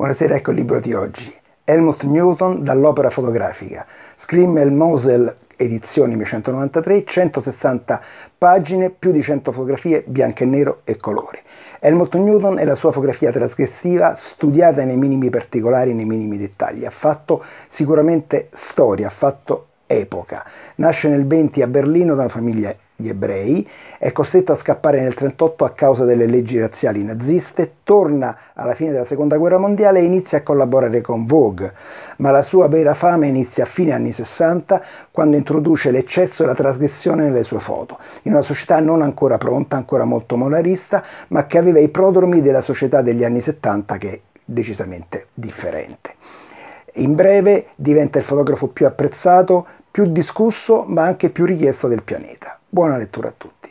Buonasera, ecco il libro di oggi. Helmut Newton dall'opera fotografica. Scrimmel Mosel edizione 1993, 160 pagine, più di 100 fotografie bianco e nero e colori. Helmut Newton e la sua fotografia trasgressiva studiata nei minimi particolari, nei minimi dettagli. Ha fatto sicuramente storia, ha fatto epoca. Nasce nel 20 a Berlino da una famiglia di ebrei, è costretto a scappare nel 38 a causa delle leggi razziali naziste, torna alla fine della seconda guerra mondiale e inizia a collaborare con Vogue, ma la sua vera fame inizia a fine anni 60 quando introduce l'eccesso e la trasgressione nelle sue foto, in una società non ancora pronta, ancora molto molarista, ma che aveva i prodromi della società degli anni 70 che è decisamente differente. In breve diventa il fotografo più apprezzato, più discusso, ma anche più richiesto del pianeta. Buona lettura a tutti.